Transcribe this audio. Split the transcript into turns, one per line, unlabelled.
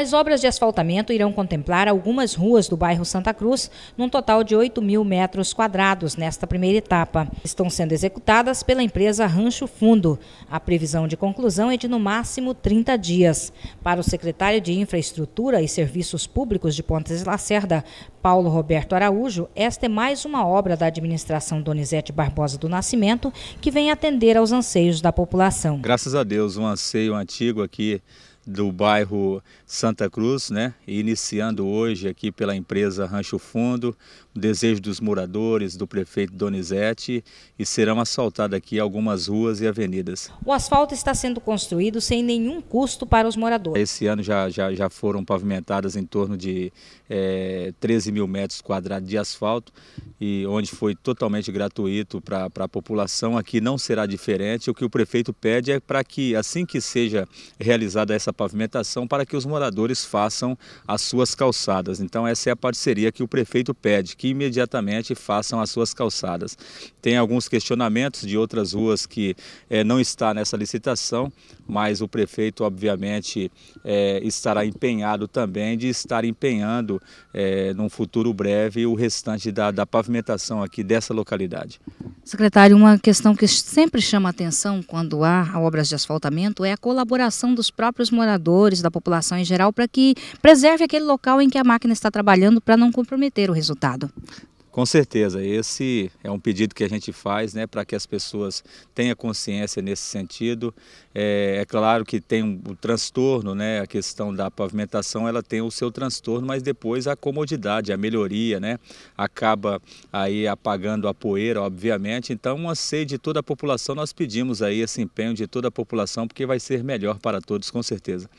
As obras de asfaltamento irão contemplar algumas ruas do bairro Santa Cruz, num total de 8 mil metros quadrados nesta primeira etapa. Estão sendo executadas pela empresa Rancho Fundo. A previsão de conclusão é de no máximo 30 dias. Para o secretário de Infraestrutura e Serviços Públicos de Pontes Lacerda, Paulo Roberto Araújo, esta é mais uma obra da administração Donizete Barbosa do Nascimento que vem atender aos anseios da população.
Graças a Deus, um anseio antigo aqui do bairro Santa Cruz, né? iniciando hoje aqui pela empresa Rancho Fundo, o desejo dos moradores, do prefeito Donizete, e serão asfaltadas aqui algumas ruas e avenidas.
O asfalto está sendo construído sem nenhum custo para os moradores.
Esse ano já, já, já foram pavimentadas em torno de é, eh, 13 mil metros quadrados de asfalto, e onde foi totalmente gratuito para a população. Aqui não será diferente. O que o prefeito pede é para que, assim que seja realizada essa pavimentação para que os moradores façam as suas calçadas. Então essa é a parceria que o prefeito pede, que imediatamente façam as suas calçadas. Tem alguns questionamentos de outras ruas que é, não está nessa licitação, mas o prefeito obviamente é, estará empenhado também de estar empenhando é, num futuro breve o restante da, da pavimentação aqui dessa localidade.
Secretário, uma questão que sempre chama atenção quando há obras de asfaltamento é a colaboração dos próprios moradores moradores, da população em geral, para que preserve aquele local em que a máquina está trabalhando para não comprometer o resultado.
Com certeza, esse é um pedido que a gente faz né, para que as pessoas tenham consciência nesse sentido. É, é claro que tem o um, um transtorno, né, a questão da pavimentação, ela tem o seu transtorno, mas depois a comodidade, a melhoria, né, acaba aí apagando a poeira, obviamente. Então, uma sede de toda a população, nós pedimos aí esse empenho de toda a população, porque vai ser melhor para todos, com certeza.